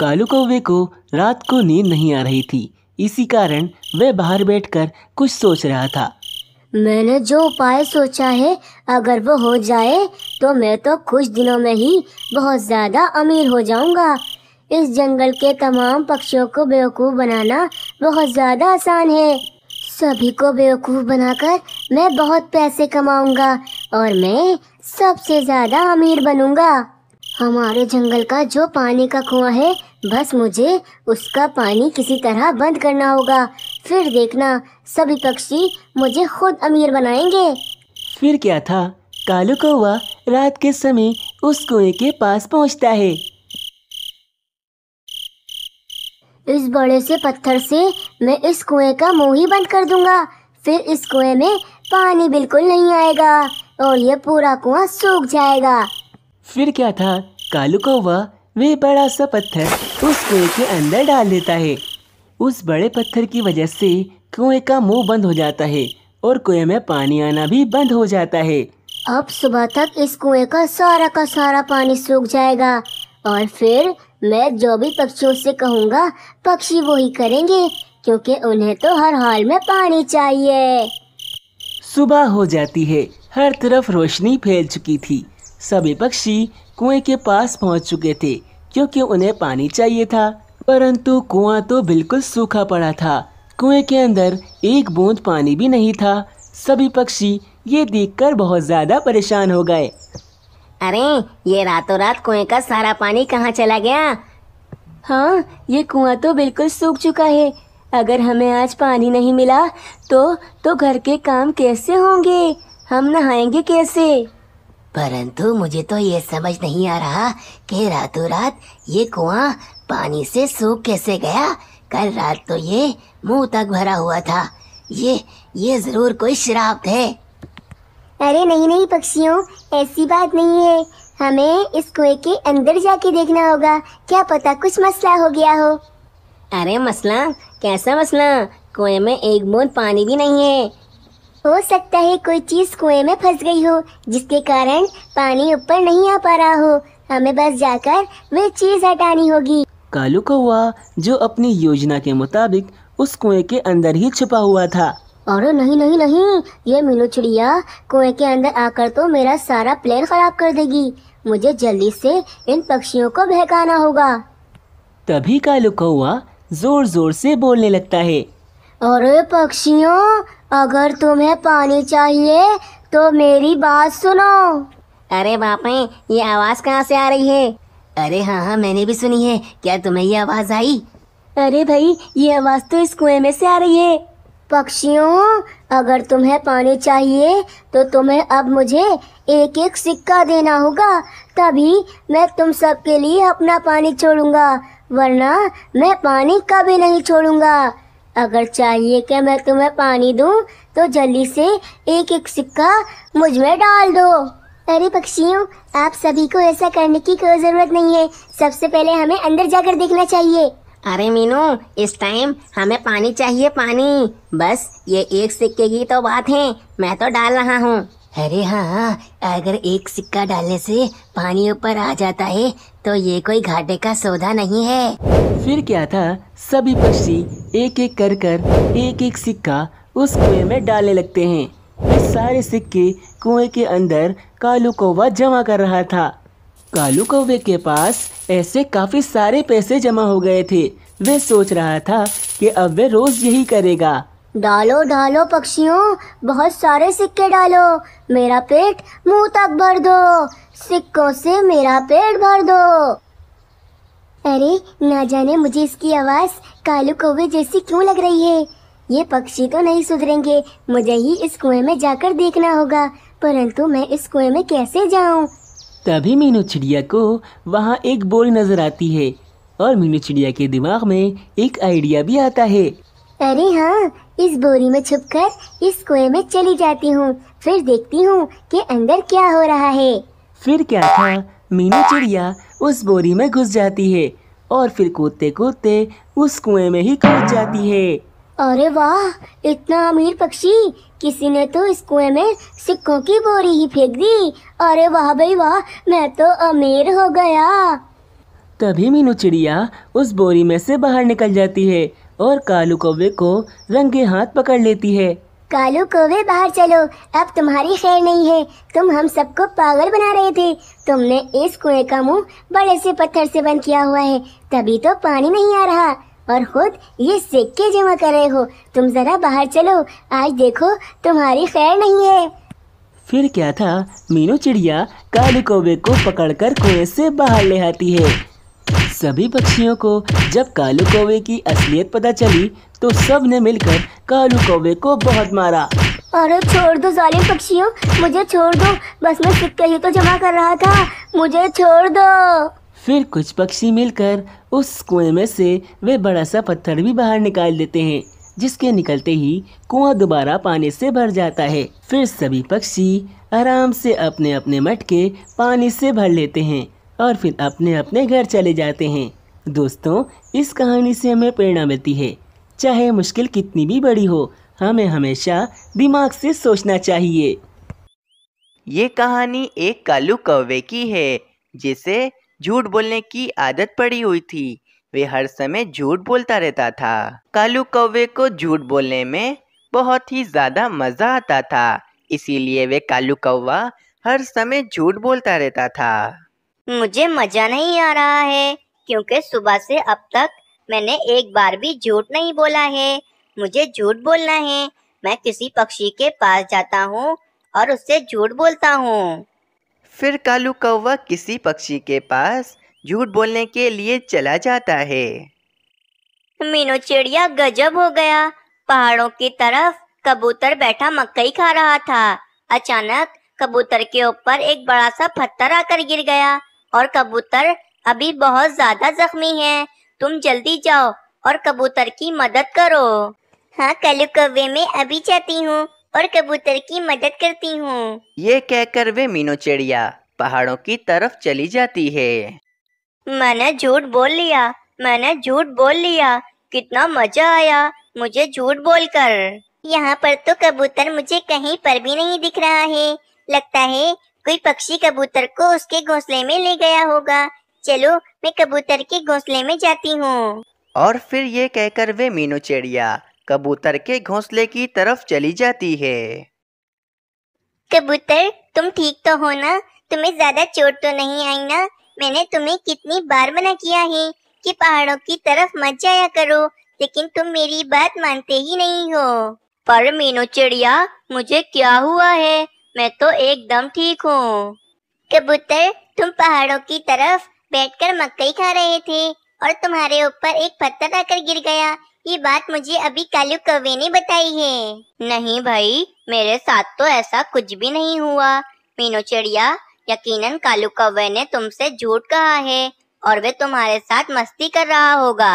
कालू कौवे को रात को नींद नहीं आ रही थी इसी कारण वह बाहर बैठकर कुछ सोच रहा था मैंने जो उपाय सोचा है अगर वो हो जाए तो मैं तो कुछ दिनों में ही बहुत ज़्यादा अमीर हो जाऊंगा इस जंगल के तमाम पक्षियों को बेवकूफ़ बनाना बहुत ज़्यादा आसान है सभी को बेवकूफ़ बनाकर मैं बहुत पैसे कमाऊंगा और मैं सबसे ज़्यादा अमीर बनूंगा हमारे जंगल का जो पानी का कुआं है बस मुझे उसका पानी किसी तरह बंद करना होगा फिर देखना सभी पक्षी मुझे खुद अमीर बनाएंगे फिर क्या था कालू कौवा रात के समय उस कुएं के पास पहुंचता है इस बड़े से पत्थर से मैं इस कुएं का मुंह ही बंद कर दूंगा फिर इस कुएं में पानी बिल्कुल नहीं आएगा और ये पूरा कुआं सूख जाएगा फिर क्या था कालू कौवा वह बड़ा सा पत्थर उस कुएं के अंदर डाल देता है उस बड़े पत्थर की वजह से कुएं का मुंह बंद हो जाता है और कुएं में पानी आना भी बंद हो जाता है अब सुबह तक इस कुएं का सारा का सारा पानी सूख जाएगा और फिर मैं जो भी पक्षियों से कहूँगा पक्षी वो ही करेंगे क्योंकि उन्हें तो हर हाल में पानी चाहिए सुबह हो जाती है हर तरफ रोशनी फैल चुकी थी सभी पक्षी कुएं के पास पहुंच चुके थे क्योंकि उन्हें पानी चाहिए था परंतु कुआं तो बिल्कुल सूखा पड़ा था कुएं के अंदर एक बूंद पानी भी नहीं था सभी पक्षी ये देखकर बहुत ज़्यादा परेशान हो गए अरे ये रातों रात कुएं का सारा पानी कहाँ चला गया हाँ ये कुआं तो बिल्कुल सूख चुका है अगर हमें आज पानी नहीं मिला तो तो घर के काम कैसे होंगे हम नहाएंगे कैसे परंतु मुझे तो ये समझ नहीं आ रहा कि रातों रात ये कुआं पानी से सूख कैसे गया कल रात तो ये मुंह तक भरा हुआ था ये ये जरूर कोई शराब है अरे नहीं नहीं पक्षियों ऐसी बात नहीं है हमें इस कुएं के अंदर जाके देखना होगा क्या पता कुछ मसला हो गया हो अरे मसला कैसा मसला कुएं में एक बूंद पानी भी नहीं है हो सकता है कोई चीज कुएं में फंस गई हो जिसके कारण पानी ऊपर नहीं आ पा रहा हो हमें बस जाकर वे चीज हटानी होगी कालू कौआ जो अपनी योजना के मुताबिक उस कुएं के अंदर ही छुपा हुआ था अरे नहीं नहीं नहीं ये मिलो चिड़िया कुएं के अंदर आकर तो मेरा सारा प्लान खराब कर देगी मुझे जल्दी से इन पक्षियों को बहकाना होगा तभी कालू कौआ जोर जोर से बोलने लगता है अरे पक्षियों अगर तुम्हें पानी चाहिए तो मेरी बात सुनो अरे बापे ये आवाज़ कहाँ से आ रही है अरे हाँ हाँ मैंने भी सुनी है क्या तुम्हें ये आवाज़ आई अरे भाई ये आवाज़ तो इस कुएं में से आ रही है पक्षियों अगर तुम्हें पानी चाहिए तो तुम्हें अब मुझे एक एक सिक्का देना होगा तभी मैं तुम सबके लिए अपना पानी छोड़ूंगा वरना मैं पानी कभी नहीं छोड़ूंगा अगर चाहिए कि मैं तुम्हें पानी दूं तो जल्दी से एक एक सिक्का मुझ में डाल दो अरे पक्षियों आप सभी को ऐसा करने की कोई जरूरत नहीं है सबसे पहले हमें अंदर जाकर देखना चाहिए अरे मीनू इस टाइम हमें पानी चाहिए पानी बस ये एक सिक्के की तो बात है मैं तो डाल रहा हूँ अरे हाँ अगर एक सिक्का डालने से पानी ऊपर आ जाता है तो ये कोई घाटे का सौदा नहीं है फिर क्या था सभी पक्षी एक एक कर कर एक एक सिक्का उस कुएं में डालने लगते हैं इस सारे सिक्के कुएं के अंदर कालू कौवा जमा कर रहा था कालू कौवे के पास ऐसे काफी सारे पैसे जमा हो गए थे वे सोच रहा था कि अब वे रोज यही करेगा डालो डालो पक्षियों बहुत सारे सिक्के डालो मेरा पेट मुंह तक भर दो सिक्कों से मेरा पेट भर दो अरे ना जाने मुझे इसकी आवाज कालू कौवे जैसी क्यों लग रही है ये पक्षी तो नहीं सुधरेंगे मुझे ही इस कुएं में जाकर देखना होगा परंतु मैं इस कुएं में कैसे जाऊं? तभी मीनू चिड़िया को वहाँ एक बोल नजर आती है और मीनू चिड़िया के दिमाग में एक आइडिया भी आता है अरे हाँ इस बोरी में छुपकर इस कुएं में चली जाती हूँ फिर देखती हूँ कि अंदर क्या हो रहा है फिर क्या था मीनू चिड़िया उस बोरी में घुस जाती है और फिर कूदते कूदते उस कुएं में ही कूद जाती है अरे वाह इतना अमीर पक्षी किसी ने तो इस कुएं में सिक्कों की बोरी ही फेंक दी अरे वाह भाई वाह मैं तो अमीर हो गया तभी मीनू चिड़िया उस बोरी में से बाहर निकल जाती है और कालू कौवे को रंगे हाथ पकड़ लेती है कालू कौवे बाहर चलो अब तुम्हारी खैर नहीं है तुम हम सबको पागल बना रहे थे तुमने इस कुएं का मुंह बड़े से पत्थर से बंद किया हुआ है तभी तो पानी नहीं आ रहा और खुद ये सिक्के जमा कर रहे हो तुम जरा बाहर चलो आज देखो तुम्हारी खैर नहीं है फिर क्या था मीनू चिड़िया कालू कौवे को पकड़कर कुएं से बाहर ले आती है सभी पक्षियों को जब कालू कौवे की असलियत पता चली तो सब ने मिलकर कालू कौवे को बहुत मारा अरे छोड़ दो जालिम पक्षियों मुझे छोड़ दो बस मैं सिक्के ही तो जमा कर रहा था मुझे छोड़ दो फिर कुछ पक्षी मिलकर उस कुएं में से वे बड़ा सा पत्थर भी बाहर निकाल देते हैं जिसके निकलते ही कुआं दोबारा पानी से भर जाता है फिर सभी पक्षी आराम से अपने अपने मटके पानी से भर लेते हैं और फिर अपने अपने घर चले जाते हैं दोस्तों इस कहानी से हमें प्रेरणा मिलती है चाहे मुश्किल कितनी भी बड़ी हो हमें हमेशा दिमाग से सोचना चाहिए ये कहानी एक कालू कौवे की है जिसे झूठ बोलने की आदत पड़ी हुई थी वे हर समय झूठ बोलता रहता था कालू कौवे को झूठ बोलने में बहुत ही ज़्यादा मज़ा आता था इसीलिए वे कालू कौवा हर समय झूठ बोलता रहता था मुझे मजा नहीं आ रहा है क्योंकि सुबह से अब तक मैंने एक बार भी झूठ नहीं बोला है मुझे झूठ बोलना है मैं किसी पक्षी के पास जाता हूँ और उससे झूठ बोलता हूँ फिर कालू कौवा किसी पक्षी के पास झूठ बोलने के लिए चला जाता है मीनू चिड़िया गजब हो गया पहाड़ों की तरफ कबूतर बैठा मकई खा रहा था अचानक कबूतर के ऊपर एक बड़ा सा पत्थर आकर गिर गया और कबूतर अभी बहुत ज्यादा जख्मी है तुम जल्दी जाओ और कबूतर की मदद करो हाँ कलू कौवे में अभी जाती हूँ और कबूतर की मदद करती हूँ ये कहकर वे मीनू चिड़िया पहाड़ों की तरफ चली जाती है मैंने झूठ बोल लिया मैंने झूठ बोल लिया कितना मजा आया मुझे झूठ बोलकर यहाँ पर तो कबूतर मुझे कहीं पर भी नहीं दिख रहा है लगता है कोई पक्षी कबूतर को उसके घोंसले में ले गया होगा चलो मैं कबूतर के घोंसले में जाती हूँ और फिर ये कहकर वे मीनू चिड़िया कबूतर के घोंसले की तरफ चली जाती है कबूतर तुम ठीक तो हो ना तुम्हें ज्यादा चोट तो नहीं आई ना मैंने तुम्हें कितनी बार मना किया है कि पहाड़ों की तरफ मत जाया करो लेकिन तुम मेरी बात मानते ही नहीं हो पर मीनू चिड़िया मुझे क्या हुआ है मैं तो एकदम ठीक हूँ कबूतर तुम पहाड़ों की तरफ बैठकर मकई खा रहे थे और तुम्हारे ऊपर एक पत्थर आकर गिर गया ये बात मुझे अभी कालू कवे ने बताई है नहीं भाई मेरे साथ तो ऐसा कुछ भी नहीं हुआ मीनू चिड़िया यकीनन कालू कवे ने तुमसे झूठ कहा है और वे तुम्हारे साथ मस्ती कर रहा होगा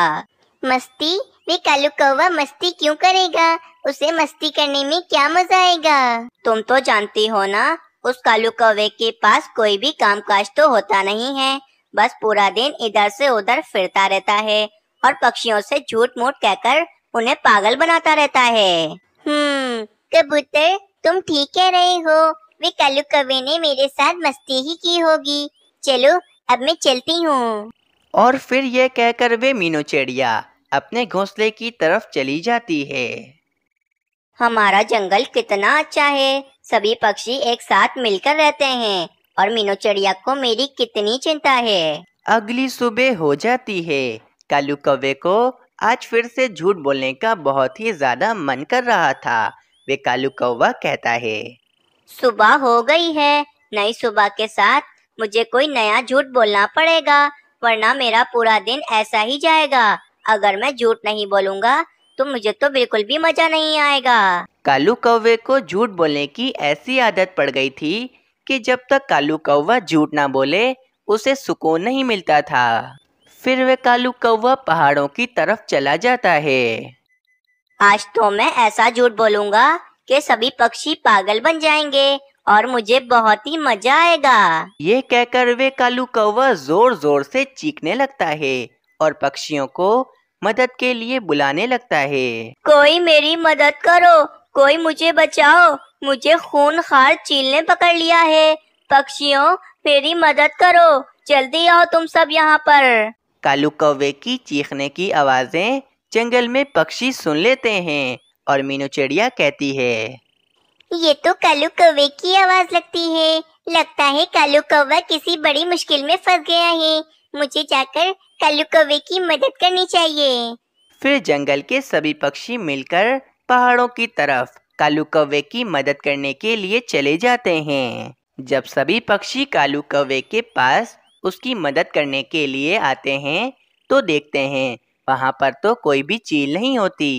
मस्ती वे कालू कौवा मस्ती क्यों करेगा उसे मस्ती करने में क्या मजा आएगा तुम तो जानती हो ना उस कालू कौवे के पास कोई भी काम काज तो होता नहीं है बस पूरा दिन इधर से उधर फिरता रहता है और पक्षियों से झूठ मूठ कहकर उन्हें पागल बनाता रहता है हम्म कबूतर तुम ठीक कह रहे हो वे कालू कौवे ने मेरे साथ मस्ती ही की होगी चलो अब मैं चलती हूँ और फिर यह कहकर वे मीनू चिड़िया अपने घोंसले की तरफ चली जाती है हमारा जंगल कितना अच्छा है सभी पक्षी एक साथ मिलकर रहते हैं और मीनू चिड़िया को मेरी कितनी चिंता है अगली सुबह हो जाती है कालू कौवे को आज फिर से झूठ बोलने का बहुत ही ज्यादा मन कर रहा था वे कालू कौवा कहता है सुबह हो गई है नई सुबह के साथ मुझे कोई नया झूठ बोलना पड़ेगा वरना मेरा पूरा दिन ऐसा ही जाएगा अगर मैं झूठ नहीं बोलूँगा तो मुझे तो बिल्कुल भी मजा नहीं आएगा कालू कौवे को झूठ बोलने की ऐसी आदत पड़ गई थी कि जब तक कालू कौवा झूठ ना बोले उसे सुकून नहीं मिलता था फिर वे कालू कौवा पहाड़ों की तरफ चला जाता है आज तो मैं ऐसा झूठ बोलूंगा कि सभी पक्षी पागल बन जाएंगे और मुझे बहुत ही मजा आएगा ये कहकर वे कालू कौवा जोर जोर से चीखने लगता है और पक्षियों को मदद के लिए बुलाने लगता है कोई मेरी मदद करो कोई मुझे बचाओ मुझे खून खार चील ने पकड़ लिया है पक्षियों मेरी मदद करो जल्दी आओ तुम सब यहाँ पर कालू कौवे की चीखने की आवाजें जंगल में पक्षी सुन लेते हैं और मीनू चिड़िया कहती है ये तो कालू कौवे की आवाज लगती है लगता है कालू कौवा किसी बड़ी मुश्किल में फंस गया है मुझे जाकर कालू कौवे की मदद करनी चाहिए फिर जंगल के सभी पक्षी मिलकर पहाड़ों की तरफ कालू कौवे की मदद करने के लिए चले जाते हैं जब सभी पक्षी कालू कौवे के पास उसकी मदद करने के लिए आते हैं तो देखते हैं वहाँ पर तो कोई भी चील नहीं होती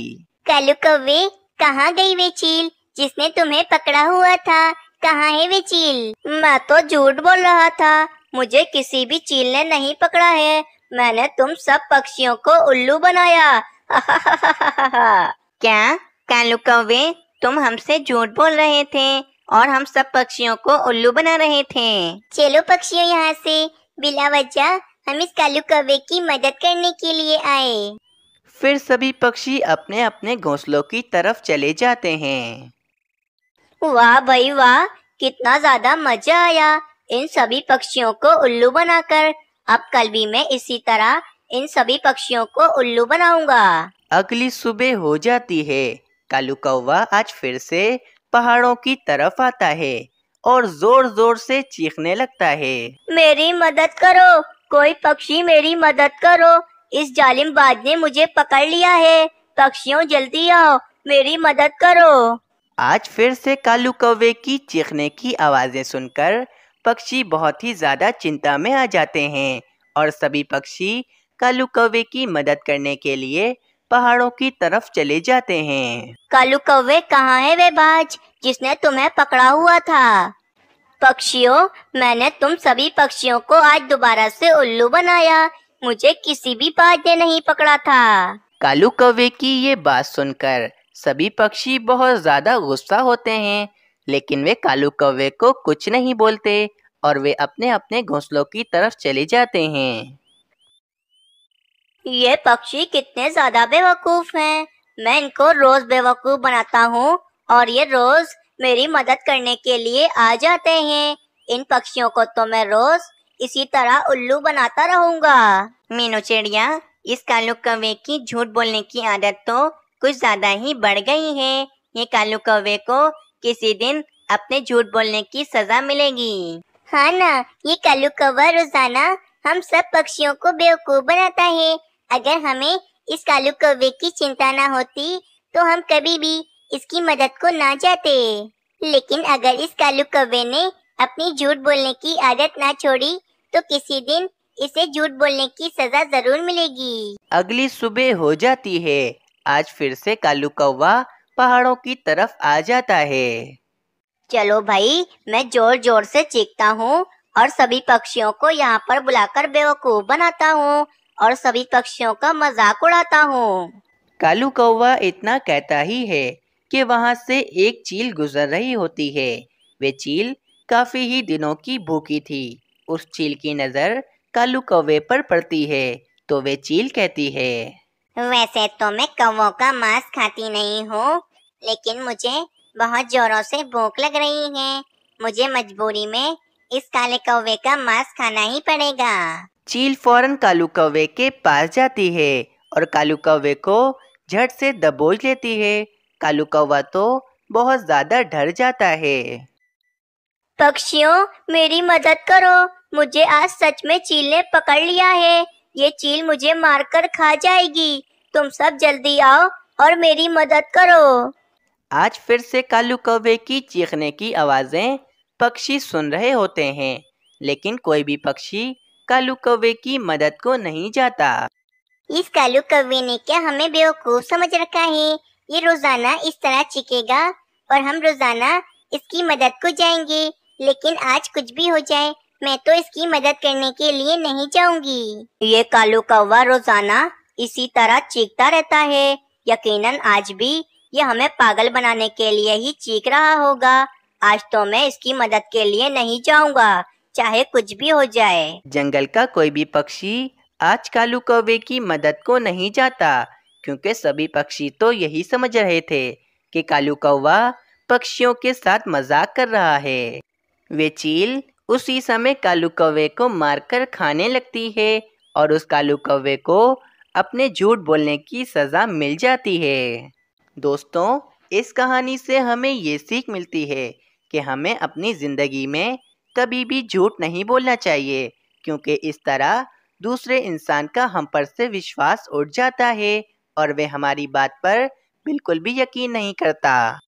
कालू कौवे कहाँ गई वे चील जिसने तुम्हें पकड़ा हुआ था कहाँ है वे चील मैं तो झूठ बोल रहा था मुझे किसी भी चील ने नहीं पकड़ा है मैंने तुम सब पक्षियों को उल्लू बनाया क्या कालू कौवे तुम हमसे झूठ बोल रहे थे और हम सब पक्षियों को उल्लू बना रहे थे चलो पक्षियों यहाँ से बिला वजह हम इस कालू कौवे की मदद करने के लिए आए फिर सभी पक्षी अपने अपने घोंसलों की तरफ चले जाते हैं वाह भाई वाह कितना ज्यादा मजा आया इन सभी पक्षियों को उल्लू बनाकर अब कल भी मैं इसी तरह इन सभी पक्षियों को उल्लू बनाऊंगा अगली सुबह हो जाती है कालू कौवा आज फिर से पहाड़ों की तरफ आता है और जोर जोर से चीखने लगता है मेरी मदद करो कोई पक्षी मेरी मदद करो इस जालिम बाज ने मुझे पकड़ लिया है पक्षियों जल्दी आओ मेरी मदद करो आज फिर से कालू कौवे की चीखने की आवाज़ें सुनकर पक्षी बहुत ही ज़्यादा चिंता में आ जाते हैं और सभी पक्षी कालू कौवे की मदद करने के लिए पहाड़ों की तरफ चले जाते हैं कालू कौवे कहाँ है वे बाज जिसने तुम्हें पकड़ा हुआ था पक्षियों मैंने तुम सभी पक्षियों को आज दोबारा से उल्लू बनाया मुझे किसी भी बाज ने नहीं पकड़ा था कालू कौवे की ये बात सुनकर सभी पक्षी बहुत ज़्यादा गुस्सा होते हैं लेकिन वे कालू कौवे को कुछ नहीं बोलते और वे अपने अपने घोंसलों की तरफ चले जाते हैं ये पक्षी कितने ज्यादा बेवकूफ हैं। मैं इनको रोज बेवकूफ बनाता हूँ और ये रोज मेरी मदद करने के लिए आ जाते हैं इन पक्षियों को तो मैं रोज इसी तरह उल्लू बनाता रहूंगा मीनू चिड़िया इस कालू कौवे की झूठ बोलने की आदत तो कुछ ज्यादा ही बढ़ गई है ये कालू कौवे को किसी दिन अपने झूठ बोलने की सजा मिलेगी हाँ ना ये कालू कौवा रोजाना हम सब पक्षियों को बेवकूफ बनाता है अगर हमें इस कालू कौवे की चिंता ना होती तो हम कभी भी इसकी मदद को ना जाते लेकिन अगर इस कालू कौवे ने अपनी झूठ बोलने की आदत ना छोड़ी तो किसी दिन इसे झूठ बोलने की सजा जरूर मिलेगी अगली सुबह हो जाती है आज फिर से कालू कौवा पहाड़ों की तरफ आ जाता है चलो भाई मैं जोर जोर से चीखता हूँ और सभी पक्षियों को यहाँ पर बुलाकर बेवकूफ बनाता हूँ और सभी पक्षियों का मजाक उड़ाता हूँ कालू कौवा इतना कहता ही है कि वहाँ से एक चील गुजर रही होती है वे चील काफी ही दिनों की भूखी थी उस चील की नजर कालू कौवे पर पड़ती है तो वे चील कहती है वैसे तो मैं कौ का मांस खाती नहीं हूँ लेकिन मुझे बहुत जोरों से भूख लग रही है मुझे मजबूरी में इस काले कौवे का मांस खाना ही पड़ेगा चील फौरन कालू कौवे के पास जाती है और कालू कौवे को झट से दबोच लेती है कालू कौवा तो बहुत ज्यादा डर जाता है पक्षियों मेरी मदद करो मुझे आज सच में चील ने पकड़ लिया है ये चील मुझे मारकर खा जाएगी तुम सब जल्दी आओ और मेरी मदद करो आज फिर से कालू कौवे की चीखने की आवाज़ें पक्षी सुन रहे होते हैं लेकिन कोई भी पक्षी कालू कौवे की मदद को नहीं जाता इस कालू कौवे ने क्या हमें बेवकूफ समझ रखा है ये रोजाना इस तरह चीखेगा और हम रोजाना इसकी मदद को जाएंगे लेकिन आज कुछ भी हो जाए मैं तो इसकी मदद करने के लिए नहीं जाऊंगी। ये कालू कौवा रोजाना इसी तरह चीखता रहता है यकीनन आज भी ये हमें पागल बनाने के लिए ही चीख रहा होगा आज तो मैं इसकी मदद के लिए नहीं जाऊंगा चाहे कुछ भी हो जाए जंगल का कोई भी पक्षी आज कालू कौवे की मदद को नहीं जाता क्योंकि सभी पक्षी तो यही समझ रहे थे कि कालू कौवा पक्षियों के साथ मजाक कर रहा है वे चील उसी समय कालू कौवे को मारकर खाने लगती है और उस कालू कौवे को अपने झूठ बोलने की सज़ा मिल जाती है दोस्तों इस कहानी से हमें ये सीख मिलती है कि हमें अपनी ज़िंदगी में कभी भी झूठ नहीं बोलना चाहिए क्योंकि इस तरह दूसरे इंसान का हम पर से विश्वास उठ जाता है और वे हमारी बात पर बिल्कुल भी यकीन नहीं करता